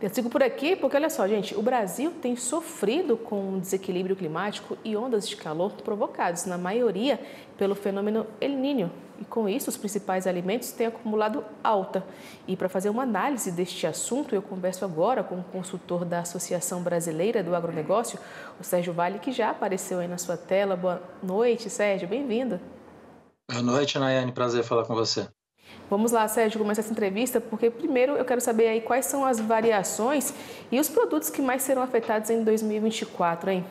Eu sigo por aqui porque, olha só, gente, o Brasil tem sofrido com um desequilíbrio climático e ondas de calor provocados, na maioria, pelo fenômeno El Niño. E com isso, os principais alimentos têm acumulado alta. E para fazer uma análise deste assunto, eu converso agora com o consultor da Associação Brasileira do Agronegócio, o Sérgio Vale, que já apareceu aí na sua tela. Boa noite, Sérgio, bem-vindo. Boa noite, Nayane, prazer falar com você. Vamos lá, Sérgio, começar essa entrevista, porque primeiro eu quero saber aí quais são as variações e os produtos que mais serão afetados em 2024, hein?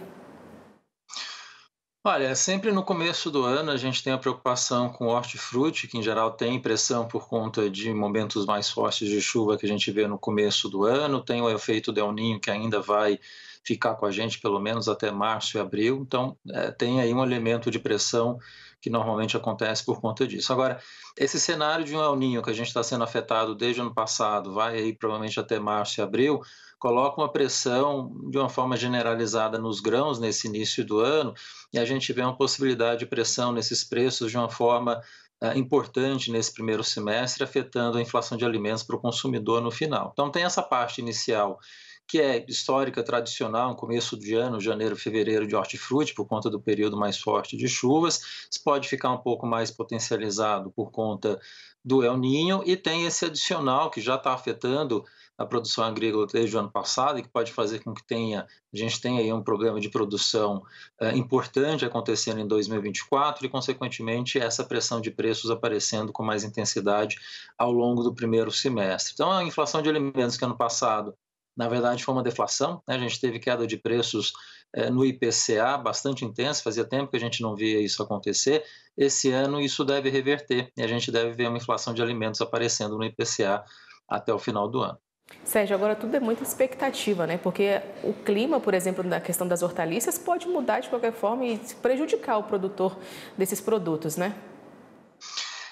Olha, sempre no começo do ano a gente tem a preocupação com hortifruti, que em geral tem pressão por conta de momentos mais fortes de chuva que a gente vê no começo do ano, tem o efeito Del Ninho que ainda vai ficar com a gente pelo menos até março e abril, então é, tem aí um elemento de pressão que normalmente acontece por conta disso. Agora, esse cenário de um El Ninho que a gente está sendo afetado desde o ano passado, vai aí provavelmente até março e abril, coloca uma pressão de uma forma generalizada nos grãos nesse início do ano, e a gente vê uma possibilidade de pressão nesses preços de uma forma ah, importante nesse primeiro semestre, afetando a inflação de alimentos para o consumidor no final. Então, tem essa parte inicial que é histórica, tradicional, começo de ano, janeiro, fevereiro, de hortifruti, por conta do período mais forte de chuvas. Isso pode ficar um pouco mais potencializado por conta do El Ninho, e tem esse adicional que já está afetando a produção agrícola desde o ano passado e que pode fazer com que tenha a gente tenha aí um problema de produção uh, importante acontecendo em 2024 e consequentemente essa pressão de preços aparecendo com mais intensidade ao longo do primeiro semestre. Então a inflação de alimentos que ano passado na verdade, foi uma deflação. Né? A gente teve queda de preços eh, no IPCA bastante intensa, fazia tempo que a gente não via isso acontecer. Esse ano isso deve reverter e a gente deve ver uma inflação de alimentos aparecendo no IPCA até o final do ano. Sérgio, agora tudo é muita expectativa, né? Porque o clima, por exemplo, na questão das hortaliças, pode mudar de qualquer forma e prejudicar o produtor desses produtos, né?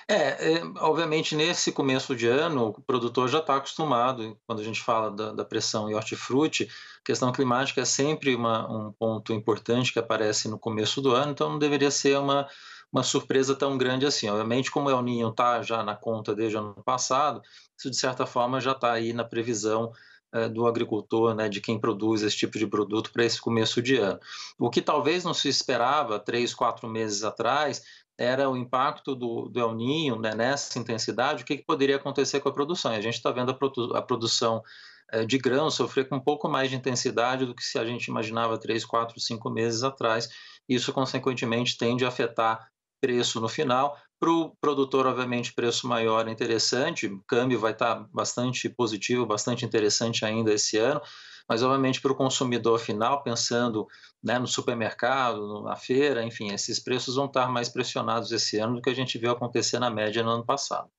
É, é, obviamente nesse começo de ano o produtor já está acostumado, quando a gente fala da, da pressão e hortifruti, questão climática é sempre uma, um ponto importante que aparece no começo do ano, então não deveria ser uma, uma surpresa tão grande assim. Obviamente, como o El Ninho está já na conta desde o ano passado, isso de certa forma já está aí na previsão é, do agricultor, né, de quem produz esse tipo de produto para esse começo de ano. O que talvez não se esperava três, quatro meses atrás era o impacto do, do El Ninho né, nessa intensidade, o que, que, poderia acontecer com a produção. E a gente está vendo a, produ a produção eh, de grão sofrer com um pouco mais de intensidade do que se a gente imaginava três, quatro, cinco meses atrás. Isso, consequentemente, tende a afetar preço no final. Para o produtor, obviamente, preço maior é interessante, o câmbio vai estar tá bastante positivo, bastante interessante ainda esse ano mas obviamente para o consumidor final, pensando né, no supermercado, na feira, enfim, esses preços vão estar mais pressionados esse ano do que a gente viu acontecer na média no ano passado.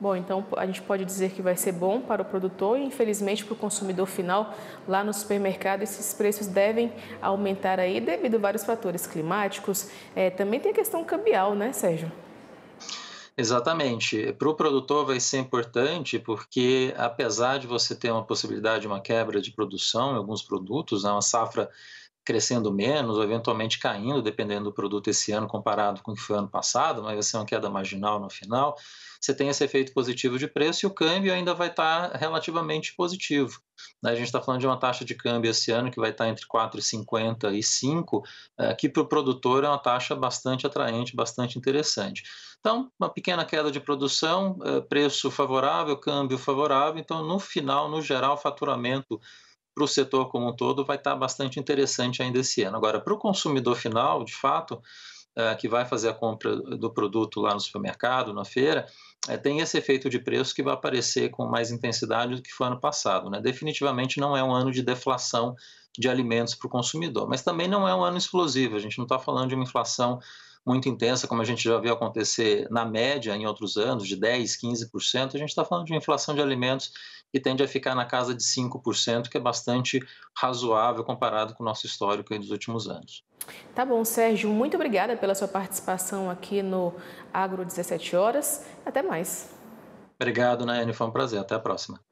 Bom, então a gente pode dizer que vai ser bom para o produtor e infelizmente para o consumidor final lá no supermercado esses preços devem aumentar aí devido a vários fatores climáticos. É, também tem a questão cambial, né, Sérgio? Exatamente. Para o produtor vai ser importante porque, apesar de você ter uma possibilidade de uma quebra de produção em alguns produtos, né, uma safra crescendo menos, ou eventualmente caindo, dependendo do produto esse ano comparado com o que foi ano passado, mas vai ser uma queda marginal no final. Você tem esse efeito positivo de preço e o câmbio ainda vai estar tá relativamente positivo. Né? A gente está falando de uma taxa de câmbio esse ano que vai estar tá entre 4,50 e 5, eh, que para o produtor é uma taxa bastante atraente, bastante interessante. Então, uma pequena queda de produção, eh, preço favorável, câmbio favorável, então no final, no geral, faturamento para o setor como um todo vai estar tá bastante interessante ainda esse ano. Agora, para o consumidor final, de fato, é, que vai fazer a compra do produto lá no supermercado, na feira, é, tem esse efeito de preço que vai aparecer com mais intensidade do que foi ano passado. Né? Definitivamente não é um ano de deflação de alimentos para o consumidor, mas também não é um ano explosivo. A gente não está falando de uma inflação muito intensa, como a gente já viu acontecer na média em outros anos, de 10%, 15%, a gente está falando de inflação de alimentos que tende a ficar na casa de 5%, que é bastante razoável comparado com o nosso histórico dos últimos anos. Tá bom, Sérgio, muito obrigada pela sua participação aqui no Agro 17 Horas. Até mais. Obrigado, Nayane, foi um prazer. Até a próxima.